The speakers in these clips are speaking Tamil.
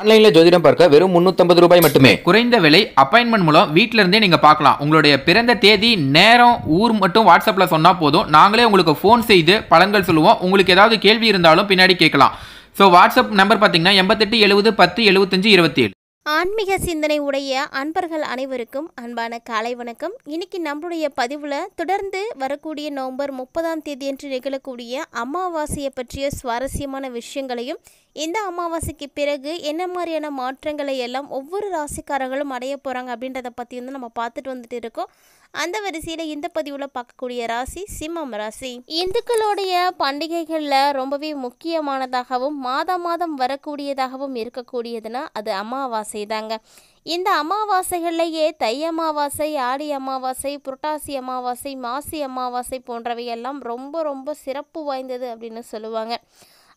ஆன்லைனில் ஜோதிடம் பார்க்க வெறும் முன்னூத்தி ரூபாய் மட்டுமே குறைந்த விலை அப்பாயின்மெண்ட் மூலம் வீட்டில இருந்தே நீங்கள் பார்க்கலாம் உங்களுடைய பிறந்த தேதி நேரம் ஊர் மட்டும் வாட்ஸ்அப்பில் சொன்னால் போதும் நாங்களே உங்களுக்கு ஃபோன் செய்து பலன்கள் சொல்லுவோம் உங்களுக்கு ஏதாவது கேள்வி இருந்தாலும் பின்னாடி கேட்கலாம் ஸோ வாட்ஸ்அப் நம்பர் பார்த்தீங்கன்னா எண்பத்தெட்டு எழுபது பத்து எழுபத்தஞ்சு இருபத்தி ஏழு ஆன்மீக சிந்தனை உடைய அன்பர்கள் அனைவருக்கும் அன்பான காலை வணக்கம் இன்னைக்கு நம்மளுடைய பதிவில் தொடர்ந்து வரக்கூடிய நவம்பர் முப்பதாம் தேதி என்று நிகழக்கூடிய அமாவாசையை பற்றிய சுவாரஸ்யமான விஷயங்களையும் இந்த அமாவாசைக்கு பிறகு என்ன மாதிரியான மாற்றங்களை எல்லாம் ஒவ்வொரு ராசிக்காரர்களும் அடைய போகிறாங்க அப்படின்றத பற்றி வந்து நம்ம பார்த்துட்டு வந்துட்டு இருக்கோம் அந்த வரிசையில் இந்த பதிவில் பார்க்கக்கூடிய ராசி சிம்மம் ராசி இந்துக்களுடைய பண்டிகைகளில் ரொம்பவே முக்கியமானதாகவும் மாதம் மாதம் வரக்கூடியதாகவும் இருக்கக்கூடியதுன்னா அது அமாவாசை தாங்க இந்த அமாவாசைகள்லேயே தை அமாவாசை ஆடி அமாவாசை புரட்டாசி அமாவாசை மாசி அமாவாசை போன்றவையெல்லாம் ரொம்ப ரொம்ப சிறப்பு வாய்ந்தது அப்படின்னு சொல்லுவாங்க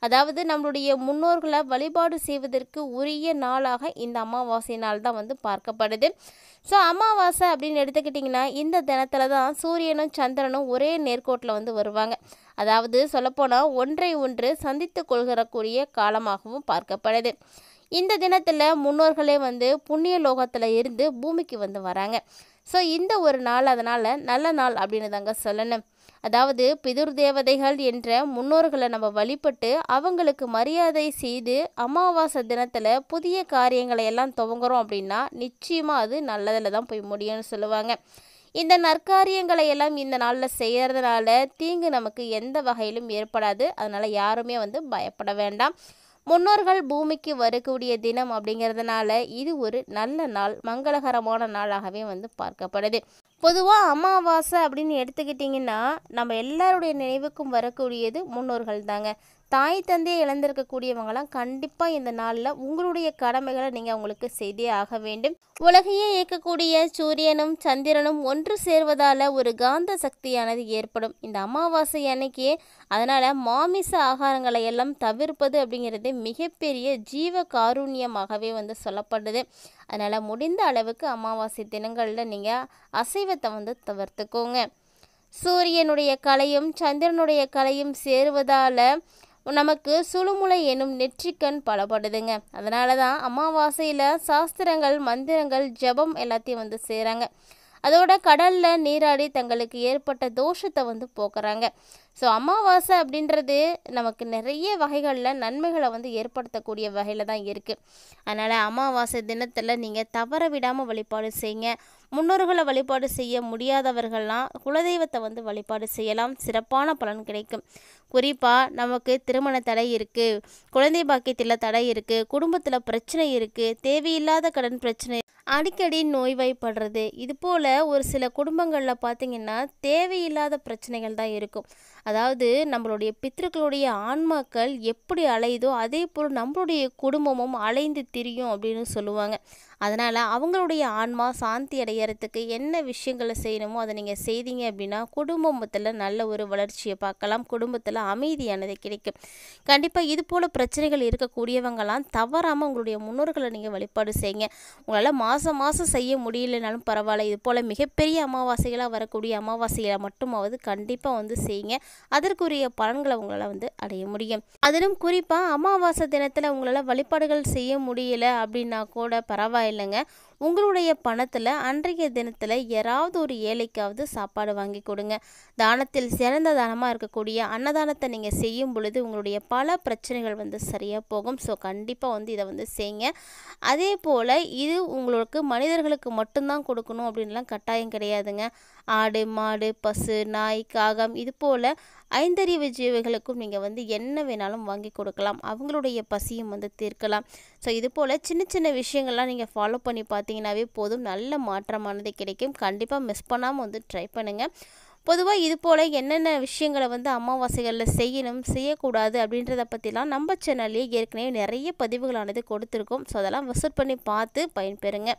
அதாவது நம்மளுடைய முன்னோர்களை வழிபாடு செய்வதற்கு உரிய நாளாக இந்த அமாவாசை நாள் தான் வந்து பார்க்கப்படுது ஸோ அமாவாசை அப்படின்னு எடுத்துக்கிட்டிங்கன்னா இந்த தினத்தில் தான் சூரியனும் சந்திரனும் ஒரே நேர்கோட்டில் வந்து வருவாங்க அதாவது சொல்லப்போனால் ஒன்றை ஒன்று சந்தித்து கொள்கிறக்கூடிய காலமாகவும் பார்க்கப்படுது இந்த தினத்தில் முன்னோர்களே வந்து புண்ணிய லோகத்தில் இருந்து பூமிக்கு வந்து வராங்க ஸோ இந்த ஒரு நாள் அதனால் நல்ல நாள் அப்படின்னு தாங்க சொல்லணும் அதாவது பிதுர் தேவதைகள் என்ற முன்னோர்களை நம்ம வழிபட்டு அவங்களுக்கு மரியாதை செய்து அமாவாசை தினத்தில் புதிய காரியங்களை எல்லாம் துவங்குறோம் அப்படின்னா நிச்சயமாக அது நல்லதில் தான் போய் முடியும்னு சொல்லுவாங்க இந்த நற்காரியங்களை எல்லாம் இந்த நாளில் செய்கிறதுனால தீங்கு நமக்கு எந்த வகையிலும் ஏற்படாது அதனால் யாருமே வந்து பயப்பட வேண்டாம் முன்னோர்கள் பூமிக்கு வரக்கூடிய தினம் அப்படிங்கிறதுனால இது ஒரு நல்ல நாள் மங்களகரமான நாளாகவே வந்து பார்க்கப்படுது பொதுவாக அமாவாசை அப்படின்னு எடுத்துக்கிட்டிங்கன்னா நம்ம எல்லாருடைய நினைவுக்கும் வரக்கூடியது முன்னோர்கள் தாங்க தாய் தந்தையை இழந்திருக்கக்கூடியவங்களாம் கண்டிப்பாக இந்த நாளில் உங்களுடைய கடமைகளை நீங்கள் அவங்களுக்கு செய்தே ஆக வேண்டும் உலகையே இயக்கக்கூடிய சூரியனும் சந்திரனும் ஒன்று சேர்வதால் ஒரு காந்த சக்தியானது ஏற்படும் இந்த அமாவாசை அன்னைக்கே அதனால் மாமிச ஆகாரங்களை எல்லாம் தவிர்ப்பது அப்படிங்கிறது மிகப்பெரிய ஜீவ காரூண்யமாகவே வந்து சொல்லப்படுது அதனால் முடிந்த அளவுக்கு அமாவாசை தினங்களில் நீங்கள் அசைவத்தை வந்து தவிர்த்துக்கோங்க சூரியனுடைய கலையும் சந்திரனுடைய கலையும் சேருவதால் நமக்கு சுழுமுலை எனும் நெற்றிக்கண் பலப்படுதுங்க அதனால தான் அமாவாசையில் சாஸ்திரங்கள் மந்திரங்கள் ஜபம் எல்லாத்தையும் வந்து செய்கிறாங்க அதோட கடலில் நீராடி தங்களுக்கு ஏற்பட்ட தோஷத்தை வந்து போக்குறாங்க ஸோ அமாவாசை அப்படின்றது நமக்கு நிறைய வகைகளில் நன்மைகளை வந்து ஏற்படுத்தக்கூடிய வகையில் தான் இருக்குது அதனால் அமாவாசை தினத்தில் நீங்கள் தவற விடாமல் வழிபாடு செய்யுங்க முன்னோர்களை வழிபாடு செய்ய முடியாதவர்கள்லாம் குலதெய்வத்தை வந்து வழிபாடு செய்யலாம் சிறப்பான பலன் கிடைக்கும் குறிப்பாக நமக்கு திருமண தடை இருக்குது குழந்தை பாக்கியத்தில் தடை இருக்குது குடும்பத்தில் பிரச்சனை இருக்குது தேவையில்லாத கடன் பிரச்சனை அடிக்கடி நோய்வாய்ப்படுறது இது போல் ஒரு சில குடும்பங்களில் பார்த்திங்கன்னா தேவையில்லாத பிரச்சனைகள் தான் இருக்கும் அதாவது நம்மளுடைய பித்திருக்களுடைய ஆன்மாக்கள் எப்படி அலையுதோ அதே போல் நம்மளுடைய குடும்பமும் அலைந்து திரியும் அப்படின்னு சொல்லுவாங்க அதனால் அவங்களுடைய ஆன்மா சாந்தி அடையறதுக்கு என்ன விஷயங்களை செய்யணுமோ அதை நீங்கள் செய்தீங்க அப்படின்னா குடும்பத்தில் நல்ல ஒரு வளர்ச்சியை பார்க்கலாம் குடும்பத்தில் அமைதியானது கிடைக்கும் கண்டிப்பாக இது போல் பிரச்சனைகள் இருக்கக்கூடியவங்களாம் தவறாமல் உங்களுடைய முன்னோர்களை நீங்கள் வழிபாடு செய்யுங்க உங்களால் மாதம் மாதம் செய்ய முடியலனாலும் பரவாயில்ல இது போல் மிகப்பெரிய அமாவாசைகளாக வரக்கூடிய அமாவாசைகளை மட்டுமாவது கண்டிப்பாக வந்து செய்யுங்க அதற்குரிய பலன்களை உங்களால் வந்து அடைய முடியும் அதிலும் குறிப்பாக அமாவாசை தினத்தில் உங்களால் வழிபாடுகள் செய்ய முடியல அப்படின்னா கூட பரவாயில்ல இல்லைங்க உங்களுடைய பணத்தில் அன்றைய தினத்தில் யாராவது ஒரு ஏழைக்காவது சாப்பாடு வாங்கி கொடுங்க தானத்தில் சிறந்த தானமாக இருக்கக்கூடிய அன்னதானத்தை நீங்கள் செய்யும் பொழுது உங்களுடைய பல பிரச்சனைகள் வந்து சரியாக போகும் ஸோ கண்டிப்பாக வந்து இதை வந்து செய்யுங்க அதே போல் இது உங்களுக்கு மனிதர்களுக்கு மட்டும்தான் கொடுக்கணும் அப்படின்லாம் கட்டாயம் கிடையாதுங்க ஆடு மாடு பசு நாய் காகம் இது போல் ஐந்தறிவு ஜீவிகளுக்கும் நீங்கள் வந்து என்ன வேணாலும் வாங்கி கொடுக்கலாம் அவங்களுடைய பசியும் வந்து தீர்க்கலாம் ஸோ இது போல் சின்ன சின்ன விஷயங்கள்லாம் நீங்கள் ஃபாலோ பண்ணி பார்த்தீங்கன்னாவே போதும் நல்ல மாற்றமானது கிடைக்கும் கண்டிப்பாக மிஸ் பண்ணாமல் வந்து ட்ரை பண்ணுங்கள் பொதுவாக இது போல் என்னென்ன விஷயங்களை வந்து அமாவாசைகளில் செய்யணும் செய்யக்கூடாது அப்படின்றத பற்றிலாம் நம்ம சேனல்லையே ஏற்கனவே நிறைய பதிவுகளானது கொடுத்துருக்கோம் ஸோ அதெல்லாம் விசிட் பண்ணி பார்த்து பயன்பெறுங்க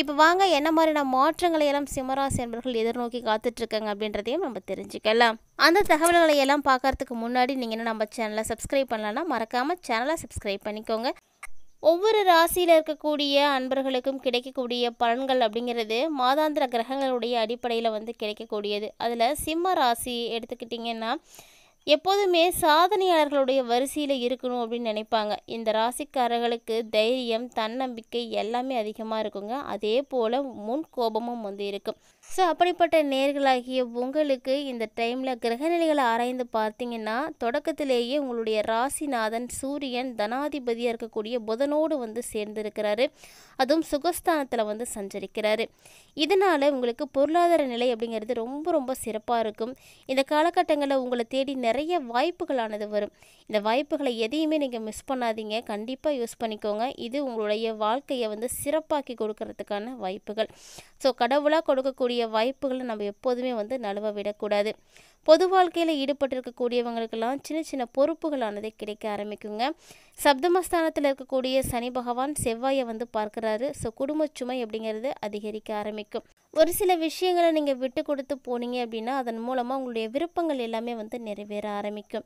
இப்போ வாங்க என்ன மாதிரியான மாற்றங்களை எல்லாம் சிம்மராசி என்பர்கள் எதிர்நோக்கி காத்துட்ருக்காங்க அப்படின்றதையும் நம்ம தெரிஞ்சுக்கலாம் அந்த தகவல்களை எல்லாம் பார்க்கறதுக்கு முன்னாடி நீங்கள் நம்ம சேனலை சப்ஸ்கிரைப் பண்ணலன்னா மறக்காமல் சேனலை சப்ஸ்கிரைப் பண்ணிக்கோங்க ஒவ்வொரு ராசியில் இருக்கக்கூடிய அன்பர்களுக்கும் கிடைக்கக்கூடிய பலன்கள் அப்படிங்கிறது மாதாந்திர கிரகங்களுடைய அடிப்படையில் வந்து கிடைக்கக்கூடியது அதில் சிம்ம ராசி எடுத்துக்கிட்டிங்கன்னா எப்போதுமே சாதனையாளர்களுடைய வரிசையில் இருக்கணும் அப்படின்னு நினைப்பாங்க இந்த ராசிக்காரர்களுக்கு தைரியம் தன்னம்பிக்கை எல்லாமே அதிகமாக இருக்குங்க அதே போல் முன் கோபமும் வந்து இருக்கும் ஸோ அப்படிப்பட்ட நேர்களாகிய உங்களுக்கு இந்த டைமில் கிரகநிலைகளை ஆராய்ந்து பார்த்தீங்கன்னா தொடக்கத்திலேயே உங்களுடைய ராசிநாதன் சூரியன் தனாதிபதியாக இருக்கக்கூடிய புதனோடு வந்து சேர்ந்திருக்கிறாரு அதுவும் சுகஸ்தானத்தில் வந்து சஞ்சரிக்கிறாரு இதனால் உங்களுக்கு பொருளாதார நிலை அப்படிங்கிறது ரொம்ப ரொம்ப சிறப்பாக இருக்கும் இந்த காலகட்டங்களில் உங்களை தேடி நிறைய வாய்ப்புகளானது வரும் இந்த வாய்ப்புகளை எதையுமே நீங்கள் மிஸ் பண்ணாதீங்க கண்டிப்பாக யூஸ் பண்ணிக்கோங்க இது உங்களுடைய வாழ்க்கையை வந்து சிறப்பாக்கி கொடுக்கறதுக்கான வாய்ப்புகள் ஸோ கடவுளாக கொடுக்கக்கூடிய வாய்ப்புகளை நம்ம எப்போதுமே வந்து நழுவ விடக்கூடாது பொது வாழ்க்கையில் ஈடுபட்டிருக்கக்கூடியவங்களுக்கெல்லாம் சின்ன சின்ன பொறுப்புகளானது கிடைக்க ஆரம்பிக்குங்க சப்தமஸ்தானத்தில் இருக்கக்கூடிய சனி பகவான் செவ்வாயை வந்து பார்க்குறாரு ஸோ குடும்ப சுமை அப்படிங்கிறது அதிகரிக்க ஆரம்பிக்கும் ஒரு சில விஷயங்களை நீங்கள் விட்டு கொடுத்து போனீங்க அப்படின்னா அதன் மூலமாக உங்களுடைய விருப்பங்கள் எல்லாமே வந்து நிறைவேற ஆரம்பிக்கும்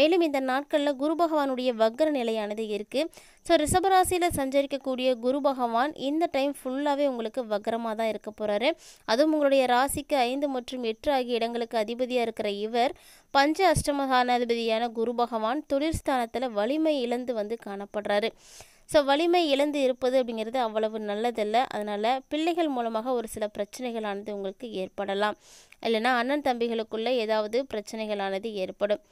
மேலும் இந்த நாட்களில் குரு பகவானுடைய வக்ர நிலையானது இருக்குது ஸோ ரிஷபராசியில் சஞ்சரிக்கக்கூடிய குரு பகவான் இந்த டைம் ஃபுல்லாகவே உங்களுக்கு வக்ரமாக தான் இருக்க போகிறாரு அதுவும் உங்களுடைய ராசிக்கு ஐந்து மற்றும் எட்டு ஆகிய இடங்களுக்கு அதிபதியாக இருக்கிற இவர் பஞ்ச அஷ்டமகானாதிபதியான குரு பகவான் தொழிற்ஸ்தானத்தில் வலிமை இழந்து வந்து காணப்படுறாரு ஸோ வலிமை இழந்து இருப்பது அப்படிங்கிறது அவ்வளவு நல்லதில்ல அதனால் பிள்ளைகள் மூலமாக ஒரு சில பிரச்சனைகளானது உங்களுக்கு ஏற்படலாம் இல்லைனா அண்ணன் தம்பிகளுக்குள்ளே ஏதாவது பிரச்சனைகளானது ஏற்படும்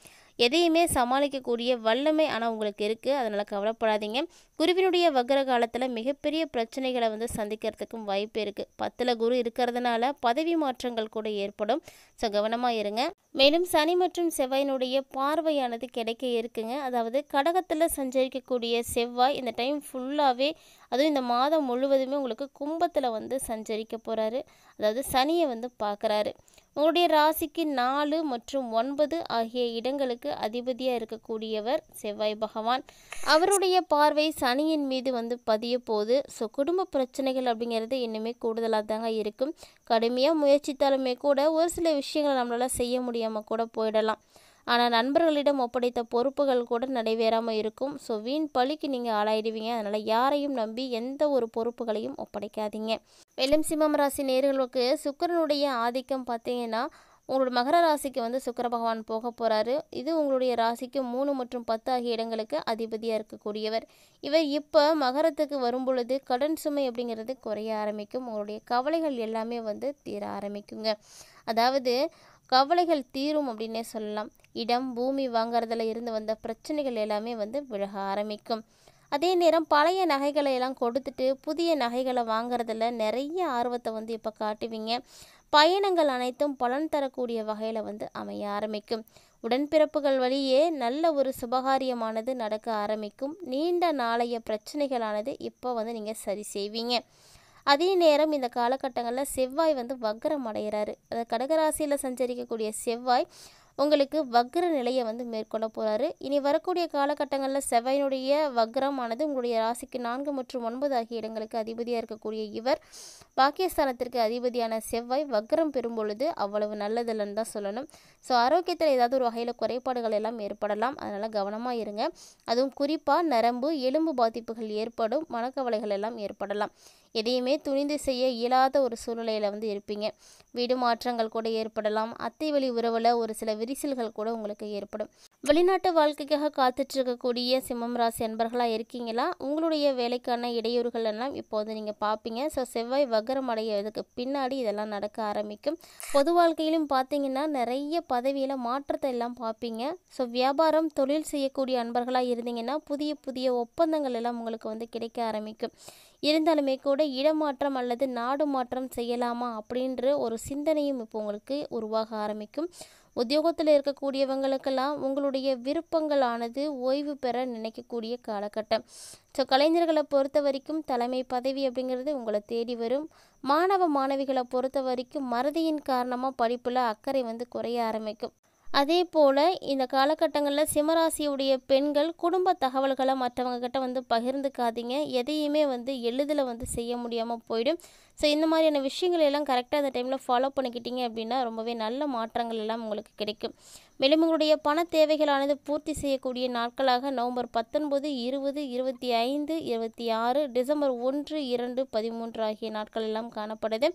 எதையுமே சமாளிக்கக்கூடிய வல்லமை ஆனால் உங்களுக்கு இருக்குது அதனால் கவலைப்படாதீங்க குருவினுடைய வக்கர காலத்தில் மிகப்பெரிய பிரச்சனைகளை வந்து சந்திக்கிறதுக்கும் வாய்ப்பு இருக்குது பத்தில் குரு இருக்கிறதுனால பதவி மாற்றங்கள் கூட ஏற்படும் ஸோ கவனமாக இருங்க மேலும் சனி மற்றும் செவ்வாயினுடைய பார்வையானது கிடைக்க இருக்குங்க அதாவது கடகத்தில் சஞ்சரிக்கக்கூடிய செவ்வாய் இந்த டைம் ஃபுல்லாகவே அதுவும் இந்த மாதம் முழுவதுமே உங்களுக்கு கும்பத்தில் வந்து சஞ்சரிக்க போகிறாரு அதாவது சனியை வந்து பார்க்குறாரு உங்களுடைய ராசிக்கு நாலு மற்றும் ஒன்பது ஆகிய இடங்களுக்கு அதிபதியாக இருக்கக்கூடியவர் செவ்வாய் பகவான் அவருடைய பார்வை சனியின் மீது வந்து பதிய போது ஸோ குடும்ப பிரச்சனைகள் அப்படிங்கிறது இன்னுமே கூடுதலாக தாங்க இருக்கும் கடுமையாக முயற்சித்தாலுமே கூட ஒரு சில விஷயங்களை நம்மளால் செய்ய முடியாமல் கூட போயிடலாம் ஆனால் நண்பர்களிடம் ஒப்படைத்த பொறுப்புகள் கூட நடைபெறாமல் இருக்கும் ஸோ வீண் பழிக்கு நீங்கள் ஆளாயிடுவீங்க அதனால் யாரையும் நம்பி எந்த ஒரு பொறுப்புகளையும் ஒப்படைக்காதீங்க மேலும் சிம்மம் ராசி நேர்களுக்கு சுக்கரனுடைய ஆதிக்கம் பார்த்தீங்கன்னா உங்களோட மகர ராசிக்கு வந்து சுக்கர பகவான் போக போகிறாரு இது உங்களுடைய ராசிக்கு மூணு மற்றும் பத்து ஆகிய இடங்களுக்கு அதிபதியாக இருக்கக்கூடியவர் இவர் இப்போ மகரத்துக்கு வரும் பொழுது கடன் சுமை அப்படிங்கிறது குறைய ஆரம்பிக்கும் உங்களுடைய கவலைகள் எல்லாமே வந்து தீர ஆரம்பிக்குங்க அதாவது கவலைகள் தீரும் அப்படின்னே சொல்லலாம் இடம் பூமி வாங்குறதுல இருந்து வந்த பிரச்சனைகள் எல்லாமே வந்து விலக ஆரம்பிக்கும் அதே நேரம் பழைய நகைகளை எல்லாம் கொடுத்துட்டு புதிய நகைகளை வாங்குறதுல நிறைய ஆர்வத்தை வந்து இப்போ காட்டுவீங்க பயணங்கள் அனைத்தும் பலன் தரக்கூடிய வகையில் வந்து அமைய ஆரம்பிக்கும் உடன்பிறப்புகள் வழியே நல்ல ஒரு சுபகாரியமானது நடக்க ஆரம்பிக்கும் நீண்ட நாளைய பிரச்சனைகளானது இப்போ வந்து நீங்கள் சரி செய்வீங்க அதே நேரம் இந்த காலகட்டங்களில் செவ்வாய் வந்து வக்கரம் அடைகிறாரு அதாவது கடகராசியில் சஞ்சரிக்கக்கூடிய செவ்வாய் உங்களுக்கு வக்ர நிலையை வந்து மேற்கொள்ள போகிறாரு இனி வரக்கூடிய காலகட்டங்களில் செவ்வாயினுடைய வக்ரமானது உங்களுடைய ராசிக்கு நான்கு மற்றும் ஒன்பது ஆகிய இடங்களுக்கு அதிபதியாக இருக்கக்கூடிய இவர் பாகிஸ்தானத்திற்கு அதிபதியான செவ்வாய் வக்ரம் பெறும் பொழுது அவ்வளவு நல்லதில்லைன்னு தான் சொல்லணும் ஸோ ஆரோக்கியத்தில் ஏதாவது ஒரு வகையில் குறைபாடுகள் எல்லாம் ஏற்படலாம் அதனால் கவனமாக இருங்க அதுவும் குறிப்பாக நரம்பு எலும்பு பாதிப்புகள் ஏற்படும் மனக்கவலைகள் எல்லாம் ஏற்படலாம் எதையுமே துணிந்து செய்ய இயலாத ஒரு சூழ்நிலையில் வந்து இருப்பீங்க வீடு மாற்றங்கள் கூட ஏற்படலாம் அத்தை வழி உறவில் ஒரு சில விரிசல்கள் கூட உங்களுக்கு ஏற்படும் வெளிநாட்டு வாழ்க்கைக்காக இருக்கக்கூடிய சிம்மம் ராசி அன்பர்களாக இருக்கீங்களா உங்களுடைய வேலைக்கான இடையூறுகள் எல்லாம் இப்போ வந்து நீங்கள் பார்ப்பீங்க ஸோ செவ்வாய் வக்கரம் அடையிறதுக்கு பின்னாடி இதெல்லாம் நடக்க ஆரம்பிக்கும் பொது வாழ்க்கையிலும் பார்த்தீங்கன்னா நிறைய பதவியில் மாற்றத்தை எல்லாம் பார்ப்பீங்க ஸோ வியாபாரம் தொழில் செய்யக்கூடிய அன்பர்களாக இருந்தீங்கன்னா புதிய புதிய ஒப்பந்தங்கள் எல்லாம் உங்களுக்கு வந்து கிடைக்க ஆரம்பிக்கும் இருந்தாலுமே கூட இடமாற்றம் அல்லது நாடு மாற்றம் செய்யலாமா அப்படின்ற ஒரு சிந்தனையும் இப்போ உங்களுக்கு உருவாக ஆரம்பிக்கும் உத்தியோகத்தில் இருக்கக்கூடியவங்களுக்கெல்லாம் உங்களுடைய விருப்பங்களானது ஓய்வு பெற நினைக்கக்கூடிய காலகட்டம் ஸோ கலைஞர்களை பொறுத்த வரைக்கும் தலைமை பதவி அப்படிங்கிறது உங்களை தேடி வரும் மாணவ மாணவிகளை பொறுத்த வரைக்கும் மறதியின் காரணமாக படிப்பில் அக்கறை வந்து குறைய ஆரம்பிக்கும் அதே போல் இந்த காலகட்டங்களில் சிம்மராசியுடைய பெண்கள் குடும்ப தகவல்களை மற்றவங்கக்கிட்ட வந்து பகிர்ந்துக்காதீங்க எதையுமே வந்து எளிதில் வந்து செய்ய முடியாமல் போயிடும் ஸோ இந்த மாதிரியான விஷயங்கள் எல்லாம் கரெக்டாக அந்த டைமில் ஃபாலோ பண்ணிக்கிட்டீங்க அப்படின்னா ரொம்பவே நல்ல மாற்றங்கள் எல்லாம் உங்களுக்கு கிடைக்கும் மேலும் உங்களுடைய பண தேவைகளானது பூர்த்தி செய்யக்கூடிய நாட்களாக நவம்பர் பத்தொன்பது இருபது இருபத்தி ஐந்து இருபத்தி ஆறு டிசம்பர் ஒன்று இரண்டு பதிமூன்று ஆகிய நாட்கள் எல்லாம் காணப்படுது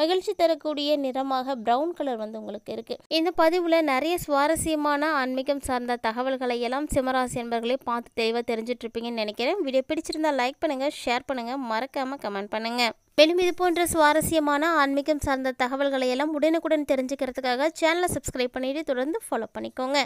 மகிழ்ச்சி தரக்கூடிய நிறமாக ப்ரௌன் கலர் வந்து உங்களுக்கு இருக்குது இந்த பதிவில் நிறைய சுவாரஸ்யமான ஆன்மீகம் சார்ந்த தகவல்களை எல்லாம் சிம்மராசி என்பர்களே பார்த்து தெளிவாக இருப்பீங்கன்னு நினைக்கிறேன் வீடியோ பிடிச்சிருந்தால் லைக் பண்ணுங்கள் ஷேர் பண்ணுங்கள் மறக்காமல் கமெண்ட் பண்ணுங்க மேலும் இது போன்ற சுவாரஸ்யமான ஆன்மீகம் சார்ந்த தகவல்களை எல்லாம் உடனுக்குடன் தெரிஞ்சுக்கிறதுக்காக சேனலை சப்ஸ்கிரைப் பண்ணிட்டு தொடர்ந்து ஃபாலோ பண்ணிக்கோங்க